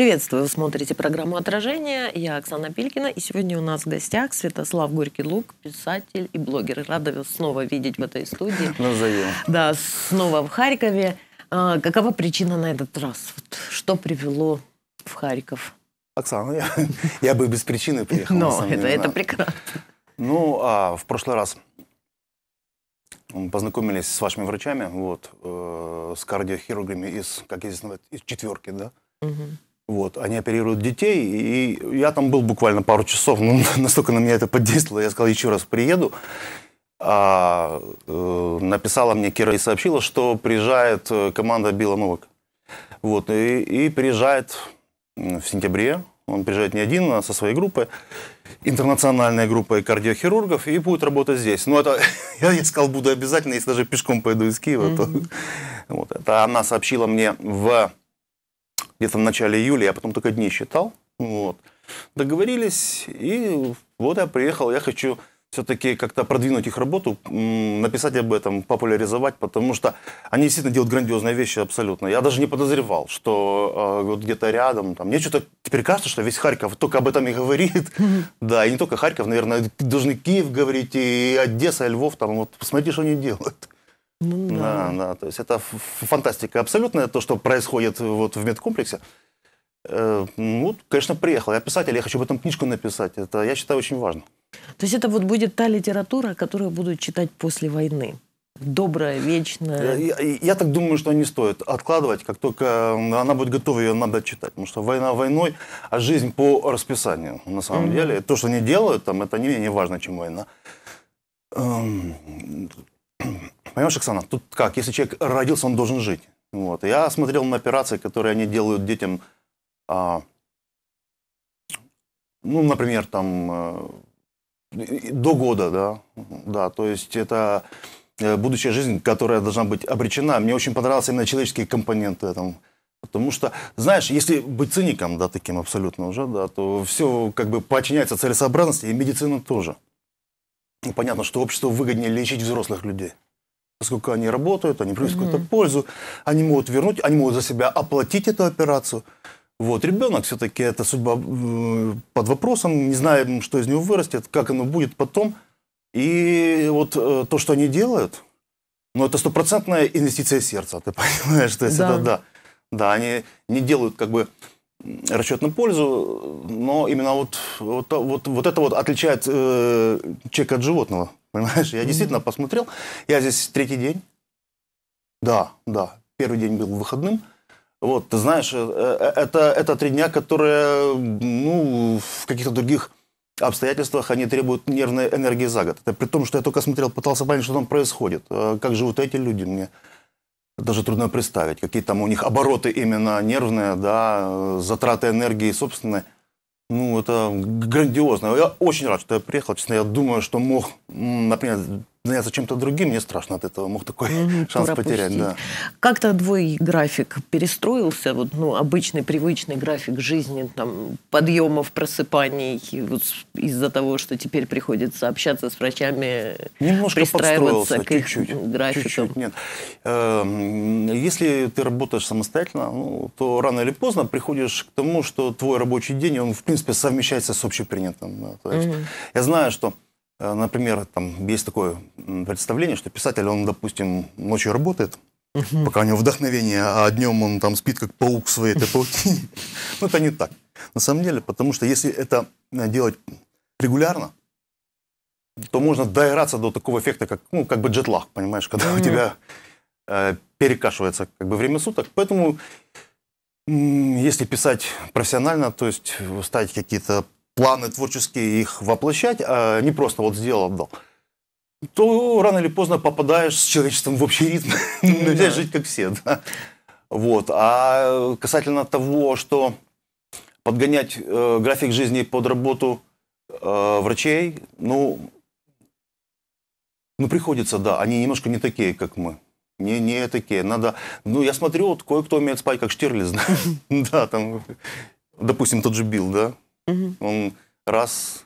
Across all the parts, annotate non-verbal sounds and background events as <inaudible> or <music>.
Приветствую, вы смотрите программу «Отражение». Я Оксана Пилькина, и сегодня у нас в гостях Святослав Горький-Лук, писатель и блогер. Рада вас снова видеть в этой студии. <laughs> Назовем. Да, снова в Харькове. А, какова причина на этот раз? Вот, что привело в Харьков? Оксана, я, <laughs> я бы без причины приехал. Но это, это прекрасно. Ну, а в прошлый раз мы познакомились с вашими врачами, вот, э, с кардиохирургами из, как я здесь называю, из четверки, да? Угу. Вот, они оперируют детей, и я там был буквально пару часов, но ну, <laughs> настолько на меня это подействовало, я сказал, еще раз приеду. А, э, написала мне Кира и сообщила, что приезжает э, команда Билла Новак. Вот, и, и приезжает в сентябре, он приезжает не один, а со своей группой, интернациональной группой кардиохирургов, и будет работать здесь. Ну, это, <laughs> я, я сказал, буду обязательно, если даже пешком пойду из Киева, mm-hmm. то... <laughs> Вот, это она сообщила мне в где-то в начале июля, я потом только дни считал. Вот. Договорились, и вот я приехал, я хочу все-таки как-то продвинуть их работу, написать об этом, популяризовать, потому что они действительно делают грандиозные вещи абсолютно. Я даже не подозревал, что э, вот где-то рядом, там, мне что-то теперь кажется, что весь Харьков только об этом и говорит. <laughs> Да, и не только Харьков, наверное, должны Киев говорить, и Одесса, и Львов, там, вот, посмотри, что они делают. Ну, да. да, да. То есть это фантастика абсолютная, то, что происходит вот в медкомплексе. Э, ну, конечно, приехал. Я писатель, я хочу об этом книжку написать. Это, я считаю, очень важно. То есть это вот будет та литература, которую будут читать после войны? Добрая, вечная? Э, я, я, я так думаю, что не стоит откладывать. Как только она будет готова, ее надо читать. Потому что война войной, а жизнь по расписанию, на самом mm-hmm. деле. То, что они делают, там, это не, менее важно, чем война эм, Понимаешь, Оксана, тут как, если человек родился, он должен жить. Вот. Я смотрел на операции, которые они делают детям, а, ну, например, там э, до года, да, да, то есть это э, будущая жизнь, которая должна быть обречена. Мне очень понравился именно человеческий компонент в этом. Потому что, знаешь, если быть циником, да, таким абсолютно уже, да, то все как бы подчиняется целесообразности, и медицина тоже. И понятно, что обществу выгоднее лечить взрослых людей поскольку они работают, они приносят mm-hmm. какую-то пользу, они могут вернуть, они могут за себя оплатить эту операцию. Вот, ребенок все-таки это судьба э, под вопросом, не знаем, что из него вырастет, как оно будет потом. И вот э, то, что они делают, ну, это стопроцентная инвестиция сердца, ты <laughs> понимаешь, то есть да. это да. Да, они не делают как бы расчет на пользу, но именно вот, вот, вот, вот это вот отличает э, человека от животного. Понимаешь, я действительно посмотрел. Я здесь третий день. Да, да. Первый день был выходным. Вот, ты знаешь, э, э, это, это три дня, которые, ну, в каких-то других обстоятельствах они требуют нервной энергии за год. Это при том, что я только смотрел, пытался понять, что там происходит. Э, как живут эти люди, мне даже трудно представить. Какие там у них обороты именно нервные, да, затраты энергии собственные. Ну, это грандиозно. Я очень рад, что я приехал. Честно, я думаю, что мог, например, заняться ну, зачем то другим, мне страшно от этого. Мог такой mm-hmm, <laughs> шанс потерять. Да. Как-то твой график перестроился? Вот, ну, обычный, привычный график жизни, там, подъемов, просыпаний вот, из-за того, что теперь приходится общаться с врачами, Немножко пристраиваться к их чуть-чуть, графикам? Чуть-чуть, нет. Эм, если ты работаешь самостоятельно, ну, то рано или поздно приходишь к тому, что твой рабочий день, он, в принципе, совмещается с общепринятым. Да. То есть, mm-hmm. Я знаю, что Э, например, там есть такое представление, что писатель, он, допустим, ночью работает, угу. пока у него вдохновение, а днем он там спит, как паук в своей паутине. <laughs> Ну, это не так. На самом деле, потому что если это э, делать регулярно, то можно доиграться до такого эффекта, как, ну, как бы джетлаг, понимаешь, когда у тебя э, перекашивается как бы время суток. Поэтому, если писать профессионально, то есть ставить какие-то планы творческие их воплощать, а не просто вот сделал, отдал, то рано или поздно попадаешь с человечеством в общий ритм, <laughs> ну начинаешь жить как все. Вот. А касательно того, что подгонять э, график жизни под работу э, врачей, ну, ну, приходится, да. Они немножко не такие, как мы. Не, не такие. Надо... Ну, я смотрю, вот кое-кто умеет спать, как Штирлиц. <laughs> Да, там, допустим, тот же Билл, да. Угу. Он раз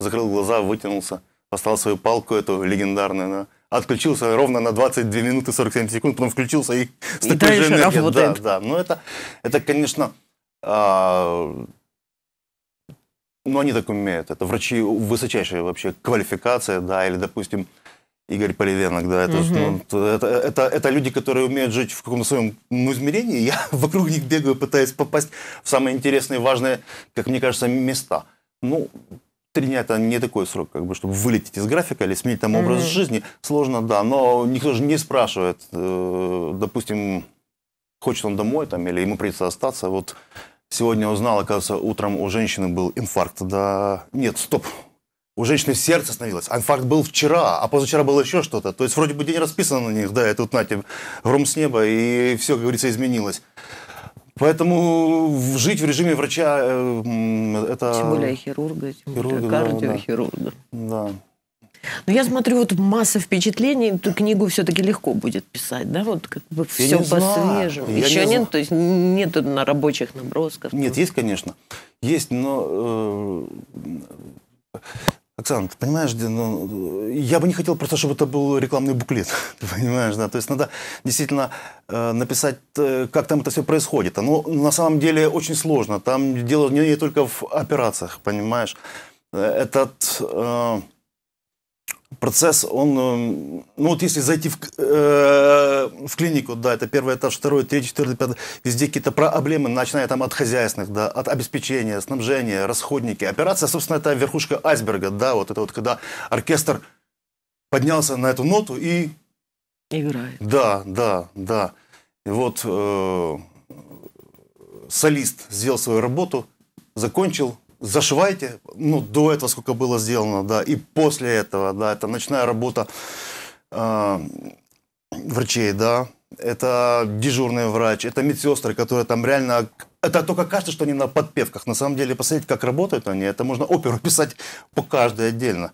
закрыл глаза, вытянулся, поставил свою палку эту легендарную, да, отключился ровно на 22 минуты 47 секунд, потом включился и с такой и же энергией. Да, да. Но это, это конечно, а, ну, они так умеют. Это врачи высочайшая вообще квалификация, да, или, допустим, Игорь Поливенок, да, это, угу. ну, это, это, это люди, которые умеют жить в каком-то своем измерении. Я <laughs> вокруг них бегаю, пытаясь попасть в самые интересные, важные, как мне кажется, места. Ну, три дня это не такой срок, как бы, чтобы вылететь из графика или сменить там образ угу. жизни. Сложно, да, но никто же не спрашивает, э, допустим, хочет он домой там, или ему придется остаться. Вот сегодня узнал, оказывается, утром у женщины был инфаркт. Да, нет, стоп, у женщины сердце остановилось. Инфаркт был вчера, а позавчера было еще что-то. То есть вроде бы день расписан на них, да, и тут, знаете, гром с неба, и все, как говорится, изменилось. Поэтому жить в режиме врача э, это... Тем более хирурга, тем более хирурга, кардиохирурга. Да, да. Но ну, я смотрю, вот масса впечатлений. Эту книгу все-таки легко будет писать, да? Вот как бы все по-свежему. Еще не нет, зна... то есть нет на рабочих набросков. Нет, есть, конечно. Есть, но э, Оксана, ты понимаешь, ну, я бы не хотел просто, чтобы это был рекламный буклет, <laughs> ты понимаешь, да, то есть надо действительно э, написать, э, как там это все происходит. Оно на самом деле очень сложно, там дело не, не только в операциях, понимаешь, э, этот... Э, процесс, он, эм, ну вот если зайти в, э, в клинику, да, это первый этаж, второй, третий, четвертый, пятый, везде какие-то проблемы, начиная там от хозяйственных, да, от обеспечения, снабжения, расходники. Операция, собственно, это верхушка айсберга, да, вот это вот, когда оркестр поднялся на эту ноту и... Играет. Да, да, да. И вот э, солист сделал свою работу, закончил, зашивайте, ну, до этого сколько было сделано, да, и после этого, да, это ночная работа э, врачей, да, это дежурный врач, это медсестры, которые там реально... Это только кажется, что они на подпевках. На самом деле, посмотреть, как работают они. Это можно оперу <laughs> писать по каждой отдельно.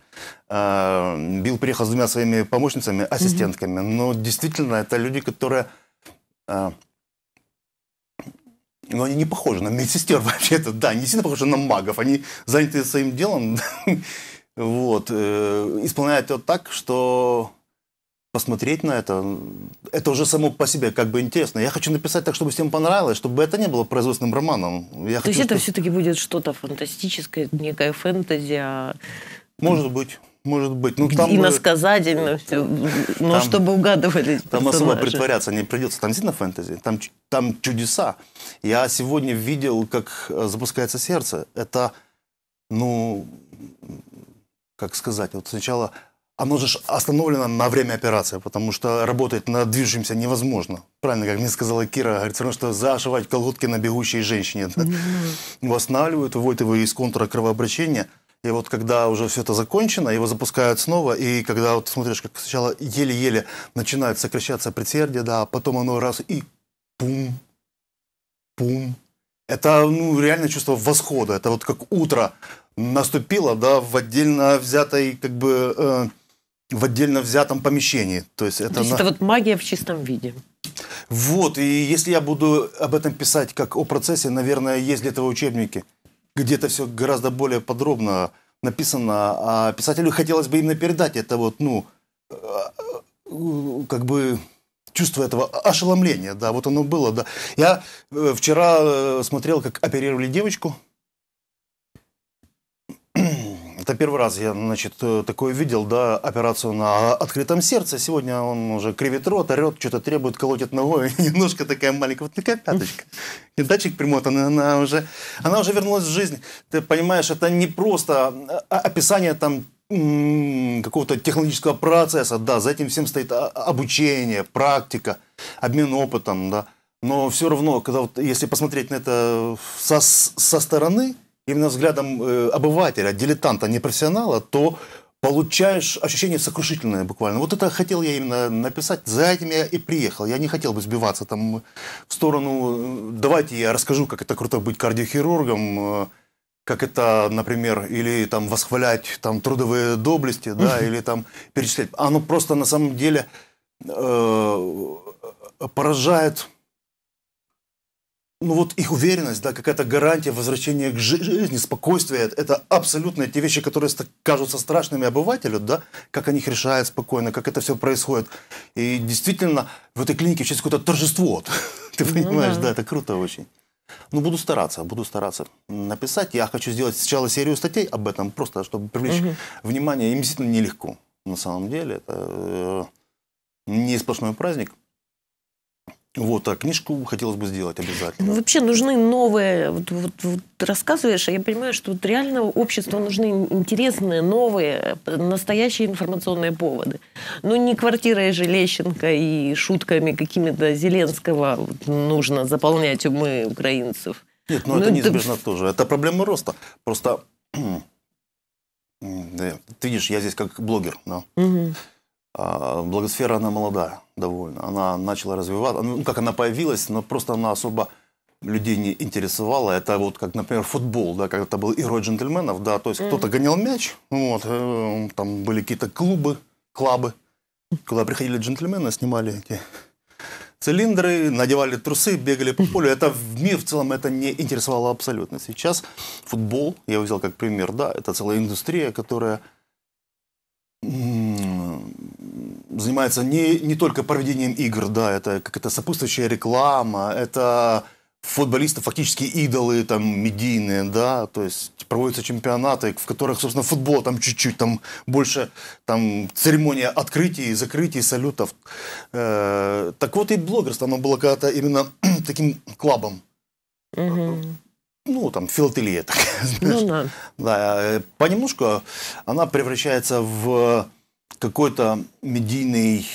Э, Билл приехал с двумя своими помощницами, ассистентками. Mm-hmm. Но действительно, это люди, которые... Э, но они не похожи на медсестер <laughs> вообще-то, да, они сильно похожи на магов, они заняты своим делом, <laughs> вот, э, исполняют это так, что посмотреть на это, это уже само по себе как бы интересно. Я хочу написать так, чтобы всем понравилось, чтобы это не было производственным романом. Я То хочу, есть это чтобы... все-таки будет что-то фантастическое, некая фэнтези, а... Может быть может быть. Ну, там, Иносказательно все. Но ну, там, чтобы угадывали Там особо притворяться не придется. Там действительно фэнтези. Там, там чудеса. Я сегодня видел, как э, запускается сердце. Это, ну, как сказать, вот сначала оно же остановлено на время операции, потому что работать на движущемся невозможно. Правильно, как мне сказала Кира, говорит, все равно, что зашивать колготки на бегущей женщине. Восстанавливают, выводят его из контура кровообращения – и вот когда уже все это закончено, его запускают снова, и когда вот смотришь, как сначала еле-еле начинает сокращаться предсердие, да, а потом оно раз и пум, пум. Это ну, реально чувство восхода. Это вот как утро наступило, да, в отдельно взятой, как бы, э, в отдельно взятом помещении. То есть это, То есть на... это вот магия в чистом виде. Вот, и если я буду об этом писать как о процессе, наверное, есть для этого учебники – где-то все гораздо более подробно написано, а писателю хотелось бы именно передать это вот, ну, э, как бы чувство этого ошеломления, да, вот оно было, да. Я э, вчера э, смотрел, как оперировали девочку, это первый раз я, значит, э, такое видел, да, операцию на открытом сердце. Сегодня он уже кривит рот, орет, что-то требует, колотит ногой. <laughs> Немножко такая маленькая, вот такая пяточка. И датчик примотан, она уже, она уже вернулась в жизнь. Ты понимаешь, это не просто а, а, описание там какого-то технологического процесса, да, за этим всем стоит а, обучение, практика, обмен опытом, да. Но все равно, когда вот, если посмотреть на это со, со стороны, именно взглядом э, обывателя, дилетанта, не профессионала, то получаешь ощущение сокрушительное буквально. Вот это хотел я именно написать, за этим я и приехал. Я не хотел бы сбиваться там в сторону, э, давайте я расскажу, как это круто быть кардиохирургом, э, как это, например, или там восхвалять там трудовые доблести, да, или там перечислять. Оно просто на самом деле э, поражает ну вот их уверенность, да, какая-то гарантия возвращения к жизни, спокойствия, это абсолютно те вещи, которые кажутся страшными обывателю, да, как они их решают спокойно, как это все происходит. И действительно, в этой клинике сейчас какое-то торжество, <laughs> ты ну понимаешь, да, это круто очень. Ну, буду стараться, буду стараться написать. Я хочу сделать сначала серию статей об этом, просто чтобы привлечь угу. внимание. Им действительно нелегко, на самом деле. Это э, не сплошной праздник. Вот, а книжку хотелось бы сделать обязательно. Ну, вообще нужны новые, вот, вот, вот рассказываешь, а я понимаю, что вот реально обществу нужны интересные, новые, настоящие информационные поводы. Ну, не квартира и Желещенко и шутками какими-то Зеленского вот, нужно заполнять умы украинцев. Нет, ну, ну это неизбежно тоже. Это проблема роста. Просто, <clears throat> ты видишь, я здесь как блогер, да? Угу. А, благосфера, она молода довольно. Она начала развиваться. Ну, как она появилась, но просто она особо людей не интересовала. Это вот как, например, футбол, да, когда-то был ирой джентльменов, да, то есть mm. кто-то гонял мяч, вот, э, там были какие-то клубы, клабы, куда приходили джентльмены, снимали эти цилиндры, надевали трусы, бегали по полю. Это в мир в целом это не интересовало абсолютно. Сейчас футбол, я взял как пример, да, это целая индустрия, которая занимается не, не только проведением игр, да, это какая-то сопутствующая реклама, это футболисты фактически идолы там медийные, да, то есть проводятся чемпионаты, в которых, собственно, футбол там чуть-чуть, там больше там церемония открытий, закрытий, салютов. Э -э так вот и блогерство, оно было когда-то именно <clears throat> таким клабом. Ну, там, филателия, <laughs> так, знаешь. Ну, да. да, э, понемножку она превращается в какой-то медийный,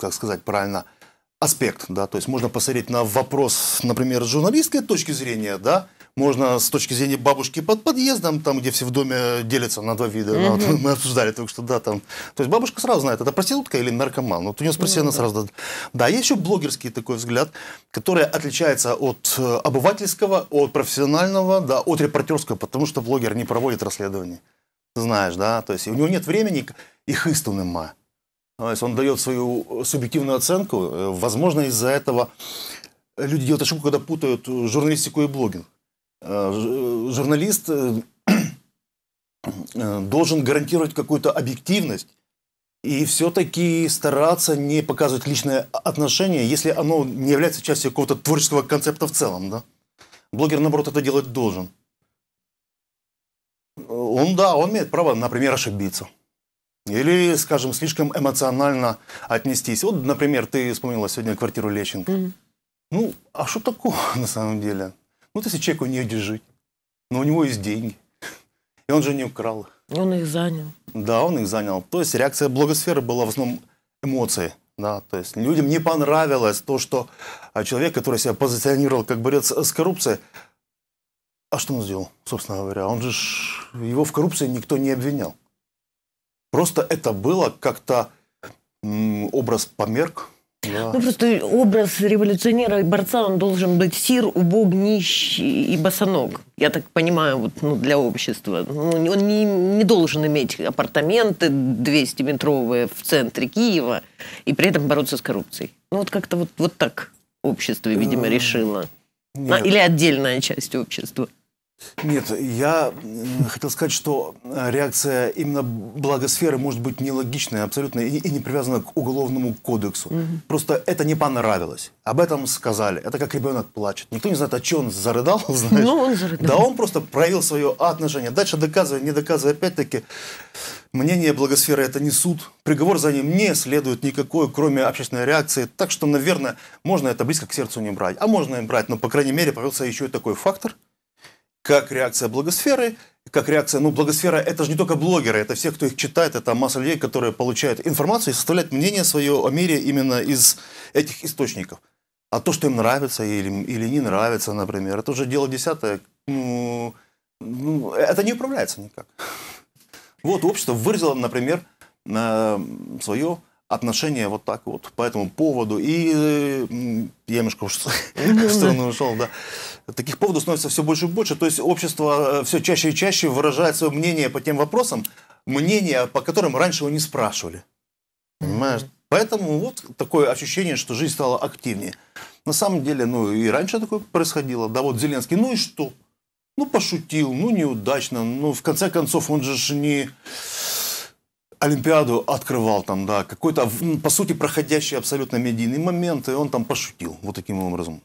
как сказать правильно, аспект, да, то есть можно посмотреть на вопрос, например, с журналистской точки зрения, да, можно с точки зрения бабушки под подъездом, там, где все в доме делятся на два вида, mm-hmm. вот, мы обсуждали только что, да, там, то есть бабушка сразу знает, это проститутка или наркоман, вот у нее спроси, mm-hmm. она сразу, да. да, есть еще блогерский такой взгляд, который отличается от э, обывательского, от профессионального, да, от репортерского, потому что блогер не проводит расследование знаешь, да, то есть у него нет времени их истинным нема, То есть он дает свою субъективную оценку. Э, возможно, из-за этого люди делают ошибку, когда путают журналистику и блогинг. Э, э, журналист <clears throat> должен гарантировать какую-то объективность и все-таки стараться не показывать личное отношение, если оно не является частью какого-то творческого концепта в целом. Да? Блогер, наоборот, это делать должен он, да, он имеет право, например, ошибиться. Или, скажем, слишком эмоционально отнестись. Вот, например, ты вспомнила сегодня квартиру Лещенко. Mm. -hmm. Ну, а что такое <laughs> на самом деле? Ну, вот если человек умеет жить, но у него есть деньги, и он же не украл их. Он их занял. Да, он их занял. То есть реакция блогосферы была в основном эмоции. Да, то есть людям не понравилось то, что а, человек, который себя позиционировал как борец с коррупцией, а что он сделал, собственно говоря? Он же ж, его в коррупции никто не обвинял. Просто это было как-то образ померк. Да. Ну, просто образ революционера и борца, он должен быть сир, убог, нищий и босоног. Я так понимаю, вот, ну, для общества. Ну, он не, не должен иметь апартаменты 200-метровые в центре Киева и при этом бороться с коррупцией. Ну, вот как-то вот, вот так общество, видимо, э, решило. Нет. А, или отдельная часть общества. Нет, я хотел сказать, что э, реакция именно благосферы может быть нелогичной абсолютно и, и не привязана к уголовному кодексу. Угу. Просто это не понравилось. Об этом сказали. Это как ребенок плачет. Никто не знает, о чем он зарыдал, <laughs> знаешь. Ну, он зарыдал. Да он просто проявил свое отношение. Дальше доказывая, не доказывая, опять-таки, мнение благосферы это не суд. Приговор за ним не следует никакой, кроме общественной реакции. Так что, наверное, можно это близко к сердцу не брать. А можно и брать, но, по крайней мере, появился еще и такой фактор – как реакция блогосферы, как реакция, ну, блогосфера – это же не только блогеры, это все, кто их читает, это масса людей, которые получают информацию и составляют мнение свое о мире именно из этих источников. А то, что им нравится или, или не нравится, например, это уже дело десятое. Ну, ну, это не управляется никак. Вот общество выразило, например, э, свое отношения вот так вот по этому поводу. И э, я немножко уж <laughs> в сторону ушел, да. Таких поводов становится все больше и больше. То есть общество э, все чаще и чаще выражает свое мнение по тем вопросам, мнения, по которым раньше его не спрашивали. Понимаешь? Поэтому вот такое ощущение, что жизнь стала активнее. На самом деле, ну и раньше такое происходило. Да вот Зеленский, ну и что? Ну пошутил, ну неудачно, ну в конце концов он же не Олимпиаду открывал там, да, какой-то, по сути, проходящий абсолютно медийный момент, и он там пошутил вот таким образом.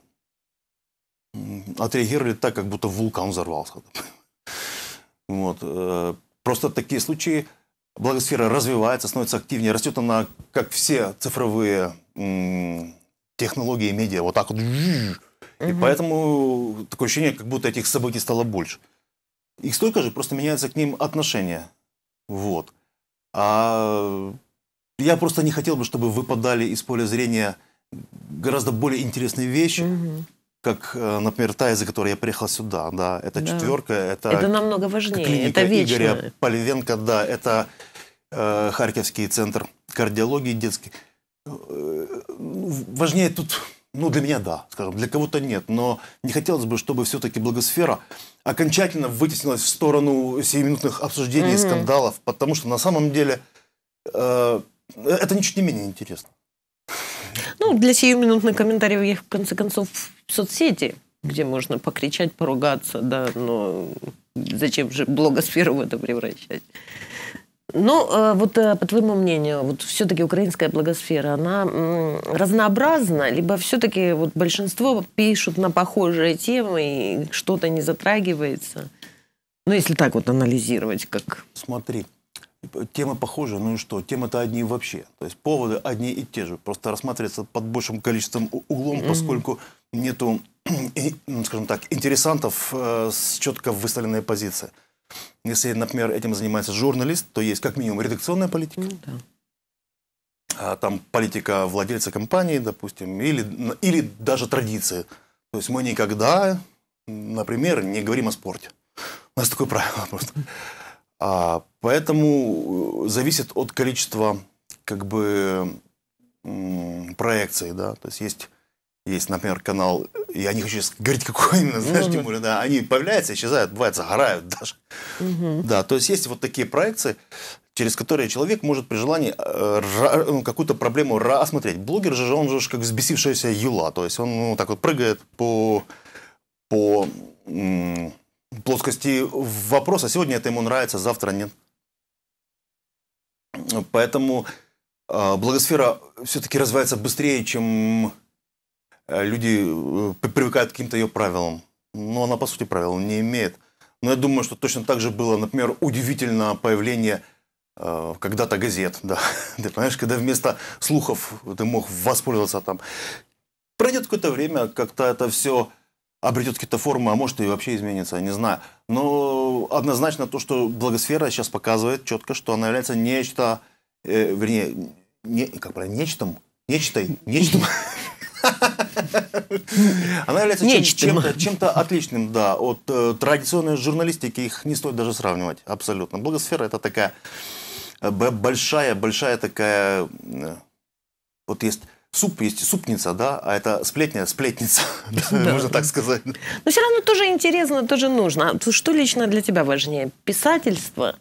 Отреагировали так, как будто вулкан взорвался. <laughs> Вот. Э, просто такие случаи, благосфера развивается, становится активнее, растет она, как все цифровые технологии медиа, вот так вот. И поэтому такое ощущение, как будто этих событий стало больше. Их столько же, просто меняется к ним отношение. Вот. А я просто не хотел бы, чтобы выпадали из поля зрения гораздо более интересные вещи. Угу. Как, э, например, та, из-за которой я приехал сюда, да, это да. четверка, это... Это намного важнее, клиника это вечно. Игоря Поливенко, да, это э, Харьковский центр кардиологии детский. Э, важнее тут, ну, для меня да, скажем, для кого-то нет, но не хотелось бы, чтобы все-таки благосфера окончательно вытеснилось в сторону сиюминутных обсуждений и mm-hmm. скандалов, потому что на самом деле э, это ничуть не менее интересно. Ну, для сиюминутных комментариев есть, в конце концов, в соцсети, где можно покричать, поругаться, да, но зачем же блогосферу в это превращать? Ну, э, вот э, по твоему мнению, вот все-таки украинская благосфера, она разнообразна, либо все-таки вот большинство пишут на похожие темы и что-то не затрагивается? Ну, если так вот анализировать, как... Смотри, темы похожи, ну и что? Темы-то одни вообще. То есть поводы одни и те же. Просто рассматривается под большим количеством углом, mm-hmm. поскольку нету, <clears throat> скажем так, интересантов э, с четко выставленной позицией. Если, например, этим занимается журналист, то есть как минимум редакционная политика. Ну, да а, там политика владельца компании, допустим, или, или даже традиции. То есть мы никогда, например, не говорим о спорте. У нас такое правило просто. А, поэтому э, зависит от количества как бы проекций, да, то есть есть есть, например, канал, я не хочу сейчас говорить, какой именно, ну, знаешь, ну, Тимур, да, они появляются, исчезают, бывает, загорают даже. Угу. Да, то есть есть вот такие проекции, через которые человек может при желании э, ну, какую-то проблему рассмотреть. Блогер же, он же как взбесившаяся юла, то есть он ну, так вот прыгает по, по плоскости вопроса. Сегодня это ему нравится, завтра нет. Поэтому э, благосфера все-таки развивается быстрее, чем Э, люди э, привыкают к каким-то ее правилам. Но ну, она, по сути, правил не имеет. Но я думаю, что точно так же было, например, удивительно появление э, когда-то газет, да. <laughs> Ты понимаешь, когда вместо слухов ты мог воспользоваться там. Пройдет какое-то время, как-то это все обретет какие-то формы, а может и вообще изменится, не знаю. Но однозначно то, что благосфера сейчас показывает четко, что она является нечто, э, вернее, не, как правильно, нечтом, нечтой, нечтом, <laughs> <laughs> Она является чем, то чем отличным, да, от э, традиционной журналистики. Их не стоит даже сравнивать абсолютно. Благосфера это такая э, большая, большая такая... Э, вот есть суп есть супница, да, а это сплетня, сплетница, <laughs> можно так сказать. Но все равно тоже интересно, тоже нужно. А что лично для тебя важнее, писательство,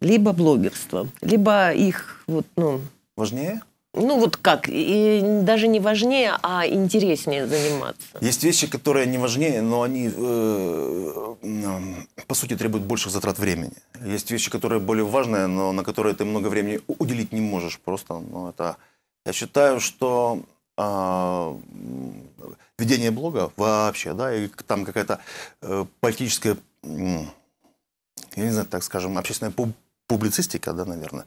либо блогерство, либо их вот, ну... Важнее? Ну вот как, и даже не важнее, а интереснее заниматься. Есть вещи, которые не важнее, но они, э, по сути, требуют больших затрат времени. Есть вещи, которые более важные, но на которые ты много времени уделить не можешь просто. Но это, я считаю, что э, ведение блога вообще, да, и там какая-то э, политическая, э, я не знаю, так скажем, общественная публицистика, да, наверное,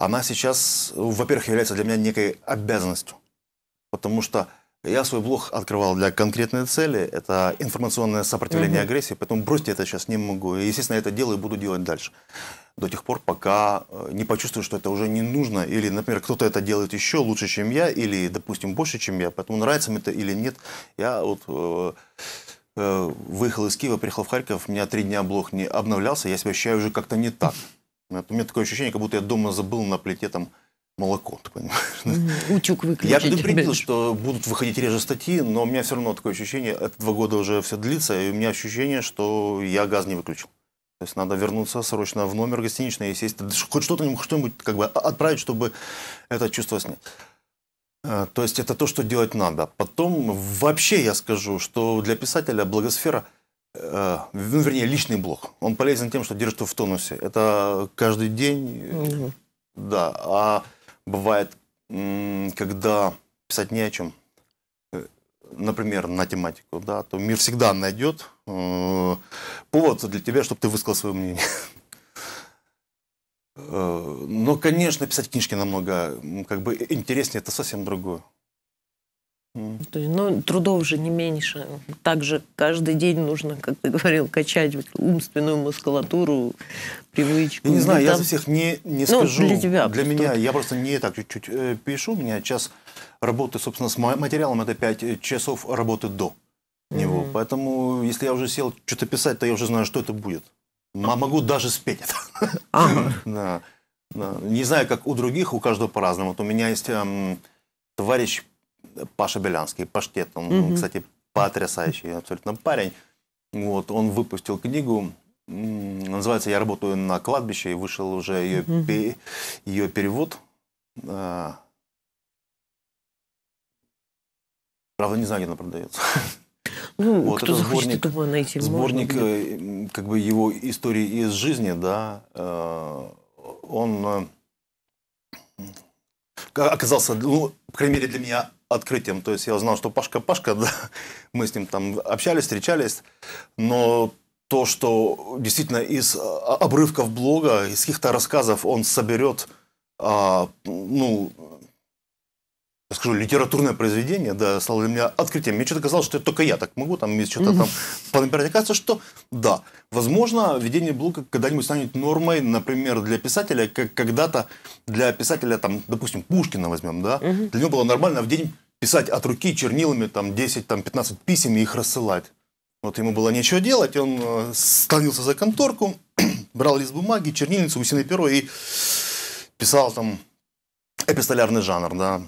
она сейчас, э, во-первых, является для меня некой обязанностью. Потому что я свой блог открывал для конкретной цели. Это информационное сопротивление угу. агрессии. Поэтому бросить это сейчас не могу. естественно, это делаю и буду делать дальше. До тех пор, пока э, не почувствую, что это уже не нужно. Или, например, кто-то это делает еще лучше, чем я. Или, допустим, больше, чем я. Поэтому нравится мне это или нет. Я вот э, э, выехал из Киева, приехал в Харьков. У меня три дня блог не обновлялся. Я себя ощущаю уже как-то не так. У меня такое ощущение, как будто я дома забыл на плите там молоко. Так понимаешь? Утюг выключить. Я предупредил, что будут выходить реже статьи, но у меня все равно такое ощущение, это два года уже все длится, и у меня ощущение, что я газ не выключил. То есть надо вернуться срочно в номер гостиничный и сесть, хоть что-то, что-нибудь как бы отправить, чтобы это чувство снять. Э, то есть это то, что делать надо. Потом вообще я скажу, что для писателя благосфера – э, ну, вернее, личный блок. Он полезен тем, что держит в тонусе. Это каждый день, угу. да. А бывает, когда писать не о чем, э, например, на тематику, да, то мир всегда найдет э, повод для тебя, чтобы ты высказал свое мнение. Э, но, конечно, писать книжки намного как бы э, интереснее, это совсем другое. То есть, ну, трудов же не меньше. Также каждый день нужно, как ты говорил, качать умственную мускулатуру, привычку. Ну, я не знаю, там... я за всех не, не ну, скажу. Для тебя. Для меня, я просто не так чуть-чуть э, пишу. У меня час работы, собственно, с материалом, это 5 э, часов работы до него. Mm-hmm. Поэтому, если я уже сел что-то писать, то я уже знаю, что это будет. А могу даже спеть это. <laughs> Не знаю, как у других, у каждого по-разному. у меня есть товарищ Паша Белянский, Паштет, он, угу. кстати, потрясающий абсолютно парень. Вот, он выпустил книгу, называется «Я работаю на кладбище», и вышел уже ее, угу. пе, ее перевод. А, правда, не знаю, где она продается. Ну, <laughs> вот кто захочет, сборник, этого найти Сборник, э, как бы, его истории из жизни, да, э, он э, оказался, ну, по крайней мере, для меня открытием. То есть я знал, что Пашка Пашка, <laughs> да, мы с ним там общались, встречались, но то, что действительно из а, обрывков блога, из каких-то рассказов он соберет а, ну, скажу, литературное произведение, да, стало для меня открытием. Мне что-то казалось, что это только я так могу, там, что-то там понапирать. Оказывается, что да, возможно, ведение блока когда-нибудь станет нормой, например, для писателя, как когда-то для писателя, там, допустим, Пушкина возьмем, да, для него было нормально в день писать от руки чернилами, там, 10, там, 15 писем и их рассылать. Вот ему было нечего делать, он э, склонился за конторку, <clears throat> брал лист бумаги, чернильницу, усиное перо и писал там эпистолярный жанр, да,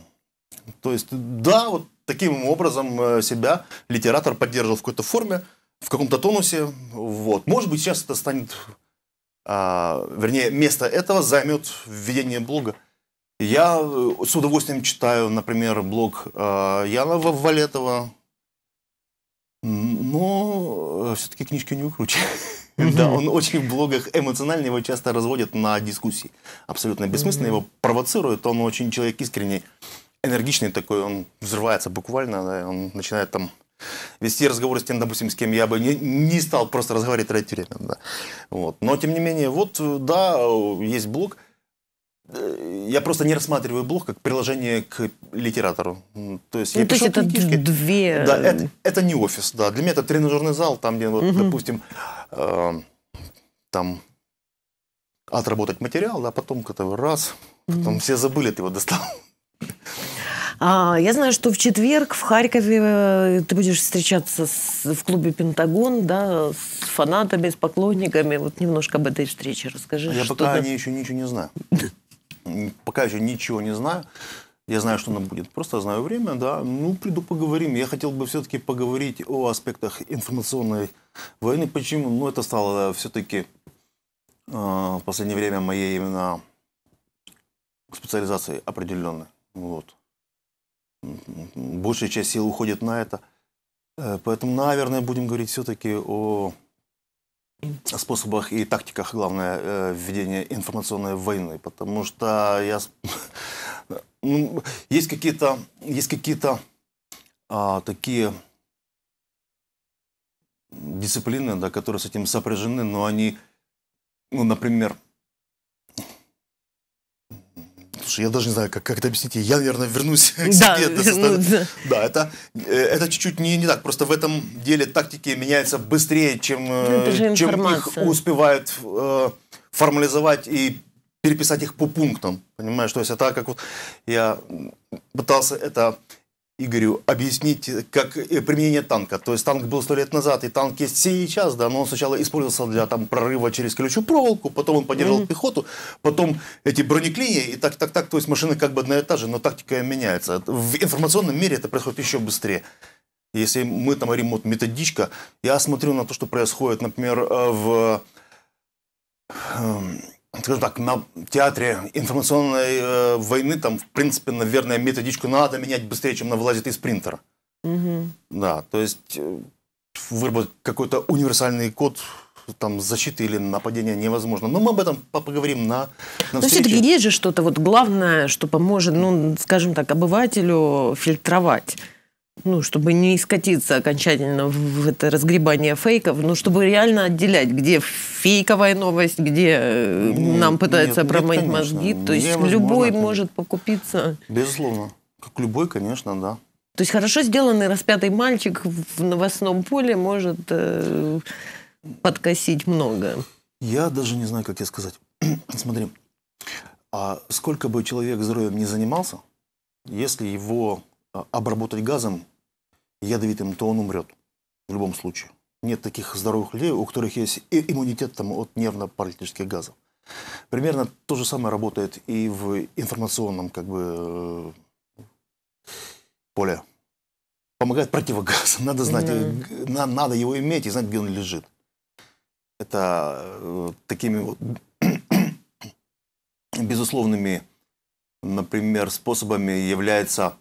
то есть, да, вот таким образом э, себя литератор поддерживал в какой-то форме, в каком-то тонусе. Вот. Может быть, сейчас это станет, а, вернее, место этого займет введение блога. Я э, с удовольствием читаю, например, блог а, Яна Валетова, но все-таки книжки не выкручиваю. Да, он очень в блогах эмоционально его часто разводят на дискуссии. Абсолютно бессмысленно его провоцирует, он очень человек искренний энергичный такой, он взрывается буквально, да, он начинает там вести разговоры с тем, допустим, с кем я бы не, не стал просто разговаривать, тратить время. Да. Вот. Но, тем не менее, вот, да, есть блог. Я просто не рассматриваю блог как приложение к литератору. То есть, ну, я то есть это книжки. две... Да, это, это не офис, да. Для меня это тренажерный зал, там, где, вот, угу. допустим, э, там отработать материал, а да, потом как-то раз, потом угу. все забыли, ты его достал. А, я знаю, что в четверг в Харькове э, ты будешь встречаться с, в клубе «Пентагон», да, с фанатами, с поклонниками. Вот немножко об этой встрече расскажи. Я пока о ней еще ничего не знаю. Пока еще ничего не знаю. Я знаю, что она будет. Просто знаю время, да. Ну, приду поговорим. Я хотел бы все-таки поговорить о аспектах информационной войны. Почему? Ну, это стало все-таки э, в последнее время моей именно специализацией определенной. Вот большая часть сил уходит на это. Э, поэтому, наверное, будем говорить все-таки о способах и тактиках, главное, э, введения информационной войны, потому что я... <laughs> Ну, есть какие-то есть какие-то а, такие дисциплины, да, которые с этим сопряжены, но они, ну, например, Слушай, я даже не знаю, как, как это объяснить. Я, наверное, вернусь <laughs> к да, себе. Да, ну, да. да это, э, это чуть-чуть не, не так. Просто в этом деле тактики меняются быстрее, чем, ну, э, чем их успевают э, формализовать и переписать их по пунктам. Понимаешь, то есть это как вот я пытался это Игорю объяснить, как э, применение танка. То есть танк был сто лет назад, и танк есть сейчас, да, но он сначала использовался для там, прорыва через колючую проволоку, потом он поддерживал mm-hmm. пехоту, потом эти бронеклинии, и так, так, так, то есть машина как бы одна и та же, но тактика меняется. В информационном мире это происходит еще быстрее. Если мы там говорим вот методичка, я смотрю на то, что происходит, например, э, в эм, скажем так, на театре информационной э, войны, там, в принципе, наверное, методичку надо менять быстрее, чем она вылазит из принтера. Угу. Да, то есть э, выработать какой-то универсальный код там защиты или нападения невозможно. Но мы об этом поговорим на, на Но все-таки есть же что-то вот главное, что поможет, ну, скажем так, обывателю фильтровать ну, чтобы не скатиться окончательно в это разгребание фейков, ну, чтобы реально отделять, где фейковая новость, где э, нет, ну, нам пытаются нет, промыть нет, мозги. То есть любой это... может покупиться. Безусловно. Как любой, конечно, да. То есть хорошо сделанный распятый мальчик в новостном поле может э, подкосить много. Я даже не знаю, как тебе сказать. <clears throat> Смотри, а сколько бы человек здоровьем не занимался, если его а, обработать газом ядовитым, то он умрет в любом случае. Нет таких здоровых людей, у которых есть иммунитет там, от нервно-паралитических газов. Примерно то же самое работает и в информационном как бы, э, поле. Помогает противогаз. <laughs> Надо знать, mm-hmm. надо его иметь и знать, где он лежит. Это э, такими вот <coughs> безусловными, например, способами является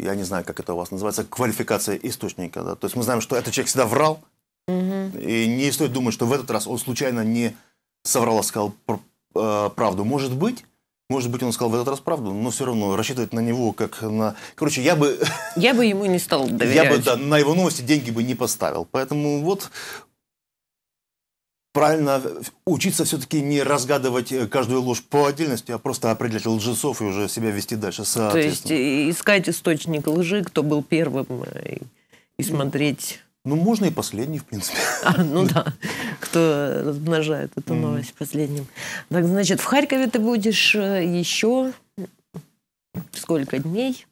я не знаю, как это у вас называется, квалификация источника. Да? То есть мы знаем, что этот человек всегда врал, угу. и не стоит думать, что в этот раз он случайно не соврал, а сказал э, правду. Может быть, может быть, он сказал в этот раз правду, но все равно рассчитывать на него как на... Короче, я бы... Я бы ему не стал доверять. <laughs> Я бы, да, на его новости деньги бы не поставил. Поэтому вот правильно учиться все-таки не разгадывать э, каждую ложь по отдельности, а просто определять лжецов и уже себя вести дальше То есть искать источник лжи, кто был первым, э, и смотреть... Ну, можно и последний, в принципе. <laughs> А, ну да, кто размножает эту новость mm. последним. Так, значит, в Харькове ты будешь э, еще сколько дней?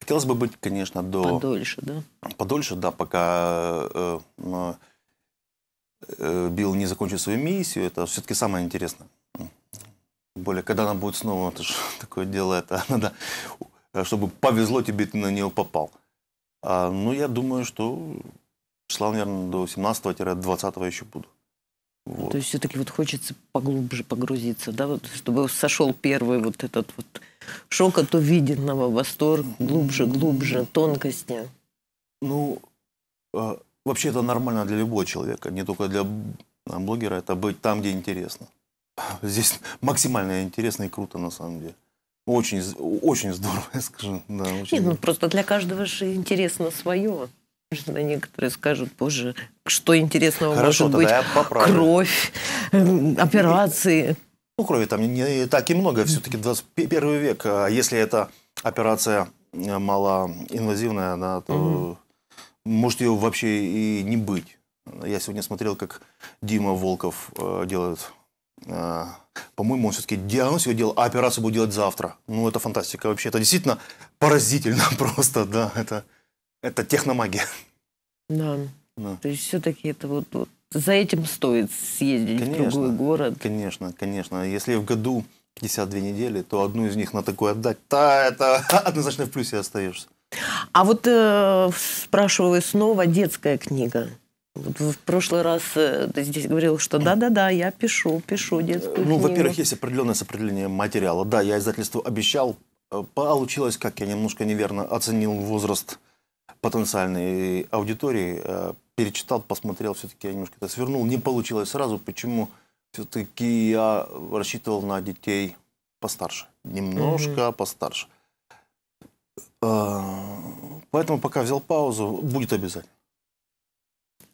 Хотелось бы быть, конечно, до... Подольше, да? Подольше, да, пока э, э, Э, Билл не закончит свою миссию, это все-таки самое интересное. Более, когда она будет снова, это же <laughs> такое дело, это <laughs> надо, э, чтобы повезло тебе, ты на нее попал. А, ну, я думаю, что числа, наверное, до 17-20 еще буду. Вот. То есть все-таки вот хочется поглубже погрузиться, да, вот, чтобы сошел первый вот этот вот шок от увиденного, восторг, глубже, глубже, тонкости. Ну, Вообще это нормально для любого человека, не только для а, блогера, это быть там, где интересно. <laughs> Здесь максимально интересно и круто на самом деле. Очень, очень здорово, <laughs> я скажу. Да, очень Нет, ну просто для каждого же интересно свое. Конечно, некоторые скажут, боже, что интересного Хорошо, может быть? Я Кровь, э, операции. Ну, крови там не, так и много, все-таки 21 век. А если это операция э, малоинвазивная, да, то угу может ее вообще и не быть. Я сегодня смотрел, как Дима Волков э, делает. Э, по-моему, он все-таки диагноз ее делал, а операцию будет делать завтра. Ну, это фантастика вообще. Это действительно поразительно <laughs> просто, да. Это, это техномагия. Да. да. То есть все-таки это вот, вот за этим стоит съездить конечно, в другой город. Конечно, конечно. Если в году 52 недели, то одну из них на такой отдать, та это <laughs> однозначно в плюсе остаешься. А вот э, спрашиваю снова детская книга. В прошлый раз ты э, здесь говорил, что да-да-да, я пишу, пишу э, детскую ну, книгу. Ну, во-первых, есть определенное сопределение материала. Да, я издательству обещал. Э, получилось, как я немножко неверно оценил возраст потенциальной аудитории. Перечитал, посмотрел, все-таки я немножко это свернул. Не получилось сразу. Почему? Все-таки я рассчитывал на детей постарше. Немножко mm постарше. А, поэтому пока взял паузу, будет обязательно.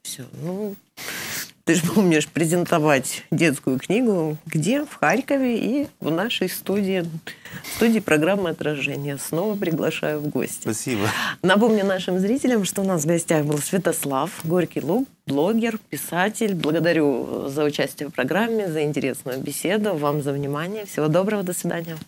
Все. Ну, ты же помнишь презентовать детскую книгу где? В Харькове и в нашей студии, в студии программы «Отражение». Снова приглашаю в гости. Спасибо. Напомню нашим зрителям, что у нас в гостях был Святослав Горький Лук, блогер, писатель. Благодарю э, за участие в программе, за интересную беседу, вам за внимание. Всего доброго, до свидания.